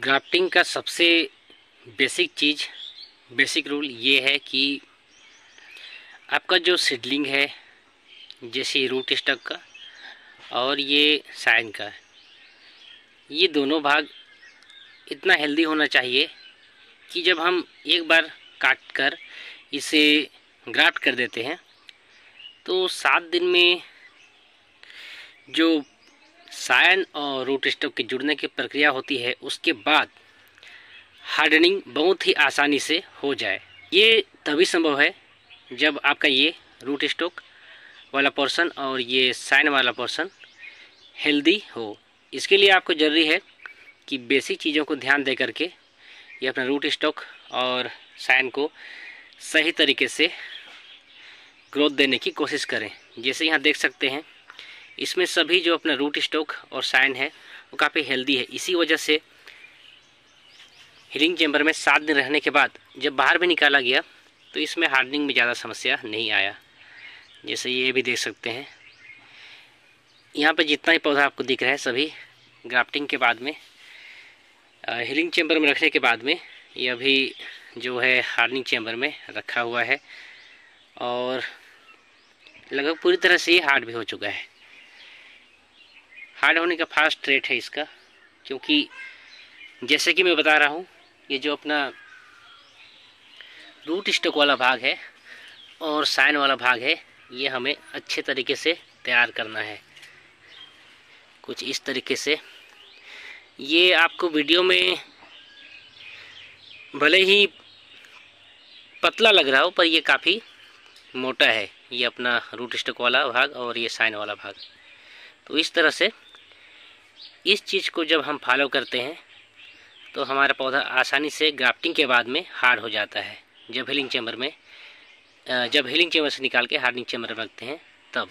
grafting का सबसे basic चीज़ basic rule ये है कि आपका जो सीडलिंग है जैसे रूट स्टक का और ये साइन का ये दोनों भाग इतना हेल्दी होना चाहिए कि जब हम एक बार काट कर इसे ग्राफ्ट कर देते हैं तो सात दिन में जो सायन और रूट स्टॉक के जुड़ने की प्रक्रिया होती है उसके बाद हार्डनिंग बहुत ही आसानी से हो जाए ये तभी संभव है जब आपका ये रूट स्टॉक वाला पोर्सन और ये साइन वाला पोर्सन हेल्दी हो इसके लिए आपको ज़रूरी है कि बेसिक चीज़ों को ध्यान दे करके ये अपना रूट स्टॉक और साइन को सही तरीके से ग्रोथ देने की कोशिश करें जैसे यहाँ देख सकते हैं इसमें सभी जो अपना रूट स्टोक और साइन है वो काफ़ी हेल्दी है इसी वजह से हीलिंग चैम्बर में सात दिन रहने के बाद जब बाहर भी निकाला गया तो इसमें हार्डनिंग में ज़्यादा समस्या नहीं आया जैसे ये भी देख सकते हैं यहाँ पर जितना ही पौधा आपको दिख रहा है सभी ग्राफ्टिंग के बाद में हीलिंग चैम्बर में रखने के बाद में ये अभी जो है हार्डनिंग चैम्बर में रखा हुआ है और लगभग पूरी तरह से ये हार्ड भी हो चुका है हार्ड होने का फास्ट रेट है इसका क्योंकि जैसे कि मैं बता रहा हूँ ये जो अपना रूट स्टोक वाला भाग है और साइन वाला भाग है ये हमें अच्छे तरीके से तैयार करना है कुछ इस तरीके से ये आपको वीडियो में भले ही पतला लग रहा हो पर ये काफ़ी मोटा है ये अपना रूट स्टोक वाला भाग और ये साइन वाला भाग तो इस तरह से इस चीज़ को जब हम फॉलो करते हैं तो हमारा पौधा आसानी से ग्राफ्टिंग के बाद में हार्ड हो जाता है जब हीलिंग चैम्बर में जब हीलिंग चैम्बर से निकाल के हार्डिंग चैम्बर में रखते हैं तब